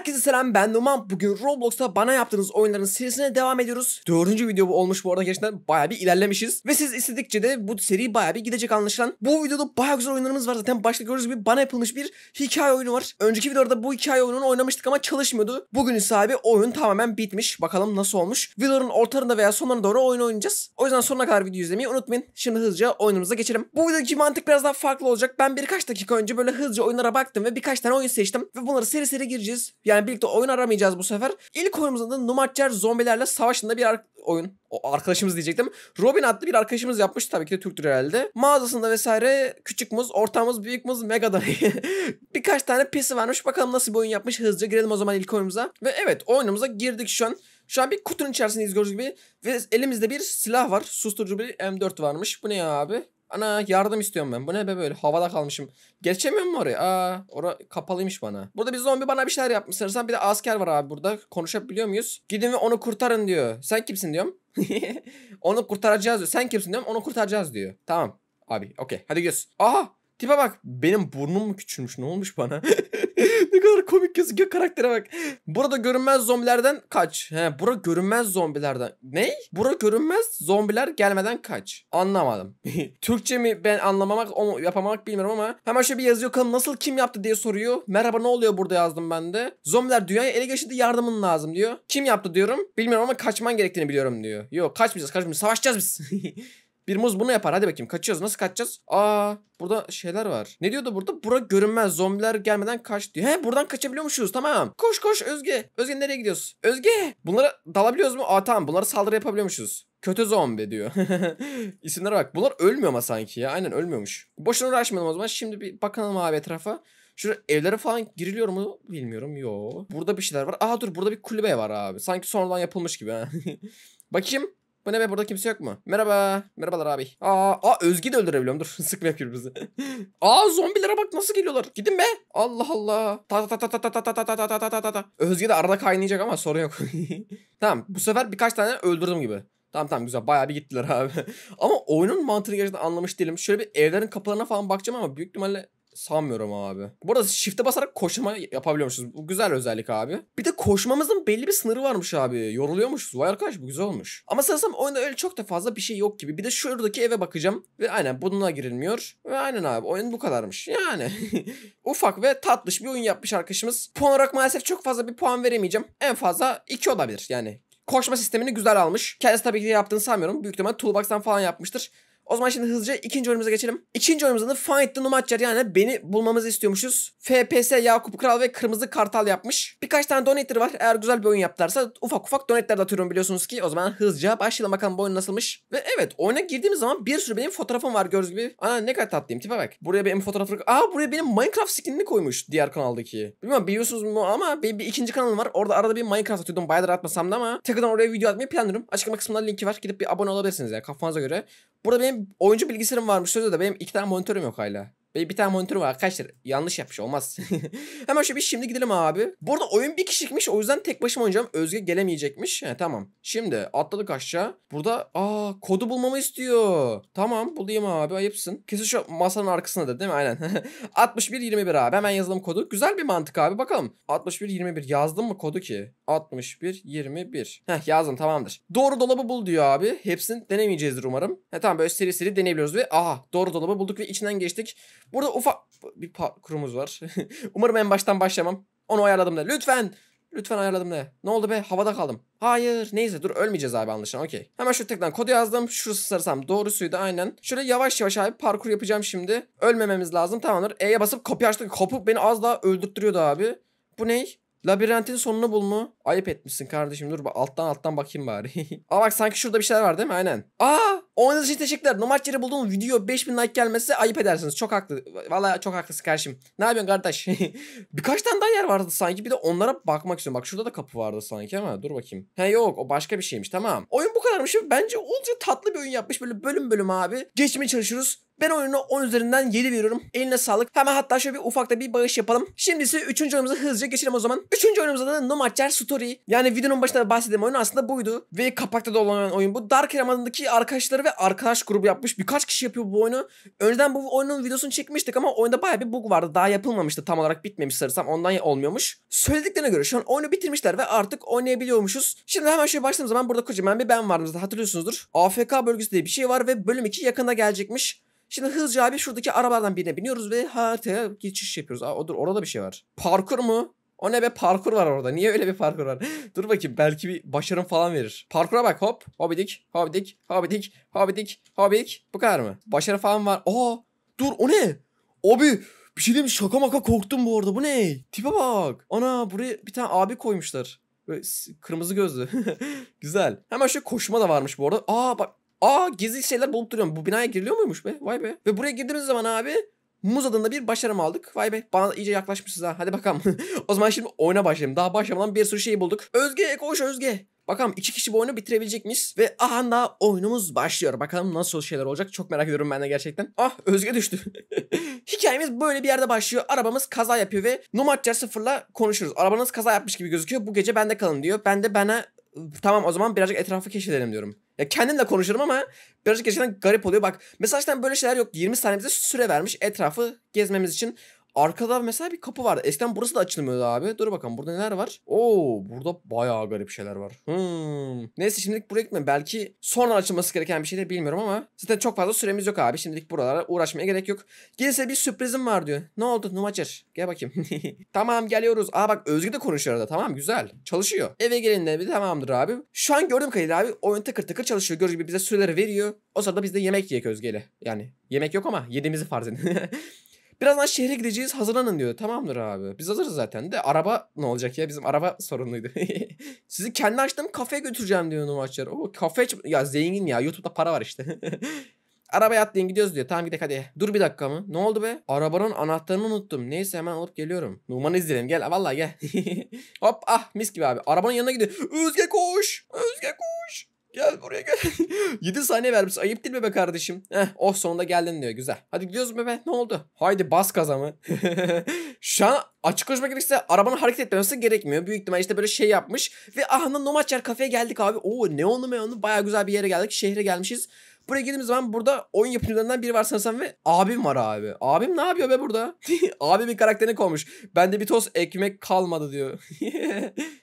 Herkese selam ben Numan. Bugün Roblox'ta bana yaptığınız oyunların serisine devam ediyoruz. Dördüncü video bu olmuş bu arada gerçekten baya bir ilerlemişiz. Ve siz istedikçe de bu seri baya bir gidecek anlaşılan. Bu videoda baya güzel oyunlarımız var zaten. Başta gördüğünüz gibi bana yapılmış bir hikaye oyunu var. Önceki videoda bu hikaye oyununu oynamıştık ama çalışmıyordu. Bugün ise abi oyun tamamen bitmiş. Bakalım nasıl olmuş. Videonun ortalarında veya sonlarına doğru oyun oynayacağız. O yüzden sonuna kadar videoyu izlemeyi unutmayın. Şimdi hızlıca oyunumuza geçelim. Bu videodaki mantık biraz daha farklı olacak. Ben birkaç dakika önce böyle hızlıca oyunlara baktım ve birkaç tane oyun seçtim. Ve bunları seri seri gireceğiz. Yani birlikte oyun aramayacağız bu sefer. İlk oyunumuzda adı Zombilerle Savaşı'nda bir oyun. O arkadaşımız diyecektim. Robin adlı bir arkadaşımız yapmış. Tabii ki de Türktür herhalde. Mağazasında vesaire küçük muz, orta büyük muz, mega dayı. Birkaç tane pisi varmış. Bakalım nasıl bir oyun yapmış. Hızlıca girelim o zaman ilk oyunumuza. Ve evet oyunumuza girdik şu an. Şu an bir kutunun içerisindeyiz gördüğünüz gibi. Ve elimizde bir silah var. Susturucu bir M4 varmış. Bu ne ya abi? Ana yardım istiyorum ben. Bu ne be böyle havada kalmışım. Geçemiyor mu oraya? Aa ora kapalıymış bana. Burada bir zombi bana bir şeyler yapmış sanırsam. Bir de asker var abi burada. Konuşabiliyor muyuz? Gidin ve onu kurtarın diyor. Sen kimsin diyorum. onu kurtaracağız diyor. Sen kimsin diyorum. Onu kurtaracağız diyor. Tamam abi okey hadi göz. Aha tipe bak. Benim burnum mu küçülmüş ne olmuş bana? ne kadar komik gözüküyor karaktere bak. Burada görünmez zombilerden kaç. He, bura görünmez zombilerden. Ne? Bura görünmez zombiler gelmeden kaç. Anlamadım. Türkçe mi ben anlamamak yapamamak bilmiyorum ama hemen şöyle bir yazıyor bakalım nasıl kim yaptı diye soruyor. Merhaba ne oluyor burada yazdım ben de. Zombiler dünyayı ele geçirdi yardımın lazım diyor. Kim yaptı diyorum. Bilmiyorum ama kaçman gerektiğini biliyorum diyor. Yok kaçmayacağız kaçmayacağız savaşacağız biz. Bir muz bunu yapar. Hadi bakayım kaçıyoruz. Nasıl kaçacağız? Aa burada şeyler var. Ne diyordu burada? Bura görünmez. Zombiler gelmeden kaç diyor. He buradan kaçabiliyormuşuz. Tamam. Koş koş Özge. Özge nereye gidiyorsun? Özge. Bunlara dalabiliyoruz mu? Aa tamam. Bunlara saldırı yapabiliyormuşuz. Kötü zombi diyor. İsimlere bak. Bunlar ölmüyor ama sanki ya. Aynen ölmüyormuş. Boşuna uğraşmayalım o zaman. Şimdi bir bakalım abi etrafa. Şurada evlere falan giriliyor mu bilmiyorum. Yo. Burada bir şeyler var. Aa dur burada bir kulübe var abi. Sanki sonradan yapılmış gibi ha. Bakayım. Bu ne be burada kimse yok mu? Merhaba. Merhabalar abi. Aa, aa Özgü de öldürebiliyorum. Dur sıkmayalım bizi. aa zombilere bak nasıl geliyorlar. Gidin be. Allah Allah. Ta ta ta ta ta ta ta ta ta ta ta ta ta ta. Özgü de arada kaynayacak ama sorun yok. tamam bu sefer birkaç tane öldürdüm gibi. Tamam tamam güzel bayağı bir gittiler abi. ama oyunun mantığını gerçekten anlamış değilim. Şöyle bir evlerin kapılarına falan bakacağım ama büyük ihtimalle Sanmıyorum abi. Burada arada shift'e basarak koşma yapabiliyormuşuz. Bu güzel özellik abi. Bir de koşmamızın belli bir sınırı varmış abi. Yoruluyormuşuz. Vay arkadaş bu güzel olmuş. Ama sanırsam oyunda öyle çok da fazla bir şey yok gibi. Bir de şuradaki eve bakacağım. Ve aynen bununla girilmiyor. Ve aynen abi oyun bu kadarmış. Yani ufak ve tatlış bir oyun yapmış arkadaşımız. Puan olarak maalesef çok fazla bir puan veremeyeceğim. En fazla 2 olabilir yani. Koşma sistemini güzel almış. Kendisi tabii ki de yaptığını sanmıyorum. Büyük ihtimal toolbox'tan falan yapmıştır. O zaman şimdi hızlıca ikinci oyunumuza geçelim. İkinci oyunumuzun Find the Numatcher yani beni bulmamızı istiyormuşuz. FPS Yakup Kral ve Kırmızı Kartal yapmış. Birkaç tane donator var. Eğer güzel bir oyun yaptılarsa ufak ufak donator da atıyorum biliyorsunuz ki. O zaman hızlıca başlayalım bakalım bu oyun nasılmış. Ve evet oyuna girdiğimiz zaman bir sürü benim fotoğrafım var gördüğünüz gibi. Aa ne kadar tatlıyım tipe bak. Buraya benim fotoğrafı... Aa buraya benim Minecraft skinini koymuş diğer kanaldaki. Bilmiyorum biliyorsunuz mu ama benim bir ikinci kanalım var. Orada arada bir Minecraft atıyordum. Bayağıdır atmasam da ama tekrardan oraya video atmayı planlıyorum. Açıklama kısmında linki var. Gidip bir abone olabilirsiniz ya kafanıza göre. Burada benim oyuncu bilgisayarım varmış sözde de benim iki tane monitörüm yok hala. Bir bir tane monitörüm var arkadaşlar. Yanlış yapmış olmaz. Hemen şöyle bir şimdi gidelim abi. Burada oyun bir kişikmiş, O yüzden tek başıma oynayacağım. Özge gelemeyecekmiş. He, tamam. Şimdi atladık aşağı. Burada aa kodu bulmamı istiyor. Tamam bulayım abi ayıpsın. Kesin şu masanın arkasında da değil mi? Aynen. 61-21 abi. Hemen yazalım kodu. Güzel bir mantık abi. Bakalım. 61-21 yazdım mı kodu ki? 61-21. Heh yazdım tamamdır. Doğru dolabı bul diyor abi. Hepsini denemeyeceğizdir umarım. He, tamam böyle seri seri deneyebiliyoruz ve aha doğru dolabı bulduk ve içinden geçtik. Burada ufak bir kurumuz var. Umarım en baştan başlamam. Onu ayarladım da. Lütfen. Lütfen ayarladım da. Ne oldu be? Havada kaldım. Hayır. Neyse dur ölmeyeceğiz abi anlaşılan. Okey. Hemen şu tekten kodu yazdım. Şurası sarısam doğrusuydu aynen. Şöyle yavaş yavaş abi parkur yapacağım şimdi. Ölmememiz lazım. Tamamdır. E'ye basıp kapıyı açtık, Kapı beni az daha öldürttürüyordu abi. Bu ney? Labirentin sonunu bulma. Ayıp etmişsin kardeşim. Dur alttan alttan bakayım bari. Aa bak sanki şurada bir şeyler var değil mi? Aynen. Aa Oynadığınız için teşekkürler. No maç bulduğum video 5000 like gelmesi ayıp edersiniz. Çok haklı. Valla çok haklısın kardeşim. Ne yapıyorsun kardeş? Birkaç tane daha yer vardı sanki. Bir de onlara bakmak istiyorum. Bak şurada da kapı vardı sanki ama dur bakayım. He yok o başka bir şeymiş tamam. Oyun bu kadarmış. Bence oldukça tatlı bir oyun yapmış. Böyle bölüm bölüm abi. Geçmeye çalışıyoruz. Ben oyunu 10 üzerinden 7 veriyorum. Eline sağlık. Hemen hatta şöyle bir ufakta bir bağış yapalım. Şimdi ise 3. oyunumuza hızlıca geçelim o zaman. 3. oyunumuzda da Nomadger Story. Yani videonun başında bahsettiğim oyun aslında buydu. Ve kapakta da olan oyun bu. Dark Realm adındaki arkadaşları ve arkadaş grubu yapmış. Birkaç kişi yapıyor bu oyunu. Önceden bu oyunun videosunu çekmiştik ama oyunda baya bir bug vardı. Daha yapılmamıştı. Tam olarak bitmemiş sarısam ondan olmuyormuş. Söylediklerine göre şu an oyunu bitirmişler ve artık oynayabiliyormuşuz. Şimdi hemen şöyle başladığım zaman burada kocaman bir ben vardı. Hatırlıyorsunuzdur. AFK bölgesi diye bir şey var ve bölüm 2 yakında gelecekmiş. Şimdi hızlıca abi şuradaki arabadan birine biniyoruz ve haritaya geçiş yapıyoruz. Aa, odur, orada bir şey var. Parkur mu? O ne be parkur var orada. Niye öyle bir parkur var? Dur bakayım belki bir başarım falan verir. Parkura bak hop. Hobidik, hobidik, hobidik, hobidik, hobidik. Bu kadar mı? Başarı falan var. Aa dur o ne? Abi bir şey demiş şaka maka korktum bu arada. Bu ne? Tipe bak. Ana buraya bir tane abi koymuşlar. Böyle kırmızı gözlü. Güzel. Hemen şu koşma da varmış bu arada. Aa bak Aa gizli şeyler bulup duruyorum. Bu binaya giriliyor muymuş be? Vay be. Ve buraya girdiğimiz zaman abi Muz adında bir başarım aldık. Vay be bana iyice yaklaşmışız ha. Hadi bakalım. o zaman şimdi oyuna başlayalım. Daha başlamadan bir sürü şey bulduk. Özge koş Özge. Bakalım iki kişi bu oyunu bitirebilecekmiş ve aha daha oyunumuz başlıyor. Bakalım nasıl şeyler olacak çok merak ediyorum ben de gerçekten. Ah Özge düştü. Hikayemiz böyle bir yerde başlıyor. Arabamız kaza yapıyor ve Numatcar sıfırla konuşuruz. Arabanız kaza yapmış gibi gözüküyor. Bu gece bende kalın diyor. Ben de bana tamam o zaman birazcık etrafı keşfedelim diyorum. Ya kendimle konuşurum ama birazcık gerçekten garip oluyor. Bak mesajdan böyle şeyler yok. 20 saniyemize süre vermiş etrafı gezmemiz için. Arkada mesela bir kapı vardı. Eskiden burası da açılmıyordu abi. Dur bakalım burada neler var? Oo burada bayağı garip şeyler var. Hmm. Neyse şimdilik buraya gitmem. Belki sonra açılması gereken bir şey de bilmiyorum ama zaten çok fazla süremiz yok abi. Şimdilik buralara uğraşmaya gerek yok. Gelirse bir sürprizim var diyor. Ne oldu Numaçır? Gel bakayım. tamam geliyoruz. Aa bak Özgü de konuşuyor arada. Tamam güzel. Çalışıyor. Eve gelinle bir tamamdır abi. Şu an gördüm kadarıyla abi oyun takır takır çalışıyor. Gördüğünüz gibi bize süreleri veriyor. O sırada biz de yemek yiyek Özge'yle. Yani yemek yok ama yediğimizi farz edin. Birazdan şehre gideceğiz hazırlanın diyor. Tamamdır abi. Biz hazırız zaten de araba ne olacak ya? Bizim araba sorunluydu. Sizi kendi açtığım kafeye götüreceğim diyor Numaçlar. O kafe ya zengin ya. YouTube'da para var işte. Arabaya atlayın gidiyoruz diyor. Tamam gidelim hadi. Dur bir dakika mı? Ne oldu be? Arabanın anahtarını unuttum. Neyse hemen alıp geliyorum. numan izleyelim. Gel vallahi gel. Hop ah mis gibi abi. Arabanın yanına gidiyor. Özge koş. Özge koş. Gel buraya gel. 7 saniye vermiş. Ayıp değil mi be kardeşim? Heh, oh sonunda geldin diyor. Güzel. Hadi gidiyoruz bebe. Ne oldu? Haydi bas kaza Şu an Açık konuşmak gerekirse arabanın hareket etmemesi gerekmiyor. Büyük ihtimal işte böyle şey yapmış. Ve ahanda Nomaçer kafeye geldik abi. Oo neonlu meonlu baya güzel bir yere geldik. Şehre gelmişiz. Buraya girdiğimiz zaman burada oyun yapımcılarından biri var sanırsam ve abim var abi. Abim ne yapıyor be burada? abi bir karakterini koymuş. Bende bir toz ekmek kalmadı diyor.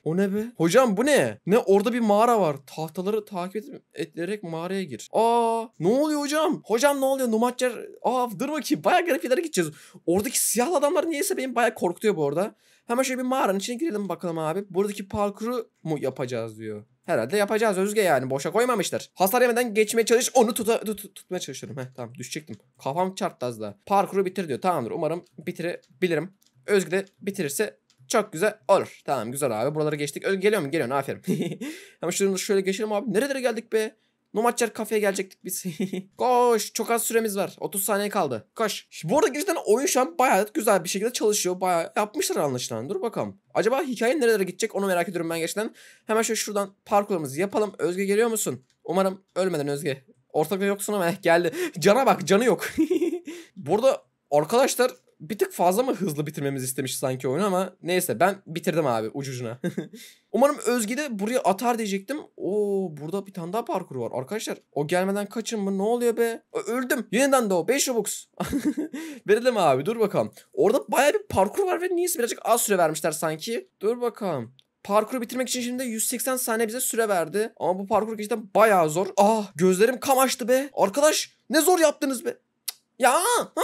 o ne be? Hocam bu ne? Ne orada bir mağara var. Tahtaları takip ederek mağaraya gir. Aa ne oluyor hocam? Hocam ne oluyor? Numatçer. Aa dur bakayım. Baya garip yerlere gideceğiz. Oradaki siyah adamlar niyeyse benim baya korkutuyor anlatıyor bu arada. Hemen şöyle bir mağaranın içine girelim bakalım abi. Buradaki parkuru mu yapacağız diyor. Herhalde yapacağız Özge yani. Boşa koymamıştır. Hasar yemeden geçmeye çalış. Onu tuta, tut, tutmaya çalışıyorum. Heh, tamam düşecektim. Kafam çarptı az da. Parkuru bitir diyor. Tamamdır. Umarım bitirebilirim. Özge de bitirirse çok güzel olur. Tamam güzel abi. Buraları geçtik. Özge geliyor mu? Geliyor. Aferin. Ama şunu şöyle geçelim abi. Nerelere geldik be? Nomatçer kafeye gelecektik biz. Koş çok az süremiz var. 30 saniye kaldı. Koş. Bu arada gerçekten oyun şu an bayağı güzel bir şekilde çalışıyor. Bayağı yapmışlar anlaşılan. Dur bakalım. Acaba hikaye nerelere gidecek onu merak ediyorum ben gerçekten. Hemen şöyle şuradan parkurumuzu yapalım. Özge geliyor musun? Umarım ölmeden Özge. Ortakta yoksun ama geldi. Cana bak canı yok. Burada arkadaşlar bir tık fazla mı hızlı bitirmemizi istemiş sanki oyunu ama neyse ben bitirdim abi ucucuna. Umarım Özge de buraya atar diyecektim. Oo burada bir tane daha parkur var. Arkadaşlar o gelmeden kaçın mı? Ne oluyor be? Öldüm. Yeniden de o. 5 Robux. Verelim abi dur bakalım. Orada baya bir parkur var ve niyeyse birazcık az süre vermişler sanki. Dur bakalım. Parkuru bitirmek için şimdi 180 saniye bize süre verdi. Ama bu parkur gerçekten bayağı zor. Ah gözlerim kamaştı be. Arkadaş ne zor yaptınız be. Cık, ya. Ha?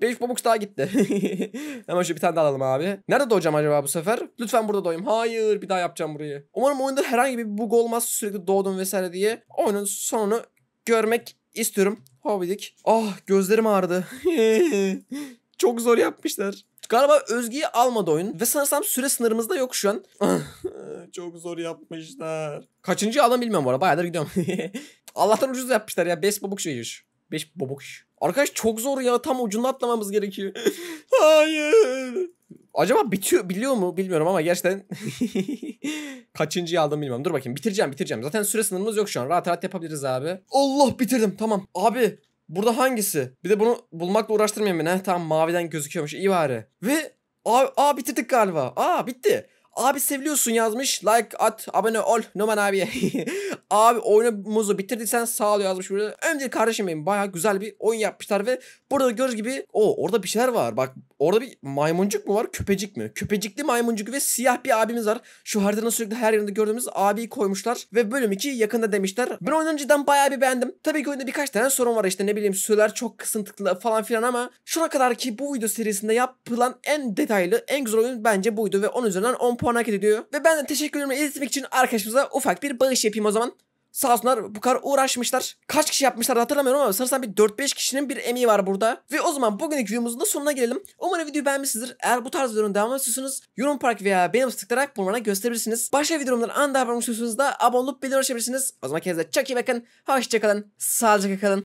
5 Robux daha gitti. Hemen şu bir tane daha alalım abi. Nerede doğacağım acaba bu sefer? Lütfen burada doğayım. Hayır bir daha yapacağım burayı. Umarım oyunda herhangi bir bug olmaz. Sürekli doğdum vesaire diye. Oyunun sonunu görmek istiyorum. Hobidik. Ah oh, gözlerim ağrıdı. Çok zor yapmışlar. Galiba Özge'yi almadı oyun ve sanırsam süre sınırımız da yok şu an. Çok zor yapmışlar. Kaçıncı adam bilmiyorum bu arada. Bayağıdır gidiyorum. Allah'tan ucuz yapmışlar ya. Best babuk şeymiş. 5 babokuş. Arkadaş çok zor ya tam ucunu atlamamız gerekiyor. Hayır. Acaba bitiyor biliyor mu bilmiyorum ama gerçekten kaçıncıyı aldım bilmiyorum. Dur bakayım bitireceğim bitireceğim. Zaten süre sınırımız yok şu an. Rahat rahat yapabiliriz abi. Allah bitirdim tamam. Abi burada hangisi? Bir de bunu bulmakla uğraştırmayayım beni. Heh, tamam maviden gözüküyormuş iyi bari. Ve aa, aa bitirdik galiba. Aa bitti. Abi seviliyorsun yazmış. Like at, abone ol. Numan abi. abi oyunumuzu bitirdiysen sağ ol yazmış burada. Önce kardeşim benim bayağı güzel bir oyun yapmışlar ve burada gördüğünüz gibi o orada bir şeyler var. Bak Orada bir maymuncuk mu var köpecik mi? Köpecikli maymuncuk ve siyah bir abimiz var. Şu haritanın sürekli her yerinde gördüğümüz abiyi koymuşlar. Ve bölüm 2 yakında demişler. Ben oyunu önceden bayağı bir beğendim. Tabii ki oyunda birkaç tane sorun var işte ne bileyim süreler çok kısıntıklı falan filan ama şuna kadar ki bu video serisinde yapılan en detaylı en güzel oyun bence buydu ve 10 üzerinden 10 puan hak ediyor. Ve ben de teşekkürlerimi iletmek için arkadaşımıza ufak bir bağış yapayım o zaman. Sağ olsunlar bu kadar uğraşmışlar. Kaç kişi yapmışlar hatırlamıyorum ama sanırsam bir 4-5 kişinin bir emeği var burada. Ve o zaman bugünkü videomuzun da sonuna gelelim. Umarım videoyu beğenmişsinizdir. Eğer bu tarz videoların devamı istiyorsanız yorum park veya benim tıklayarak bunu bana gösterebilirsiniz. Başka videolarımdan anda haber olmak istiyorsanız da abone olup bildirim açabilirsiniz. O zaman kendinize çok iyi bakın. Hoşçakalın. Sağlıcakla kalın.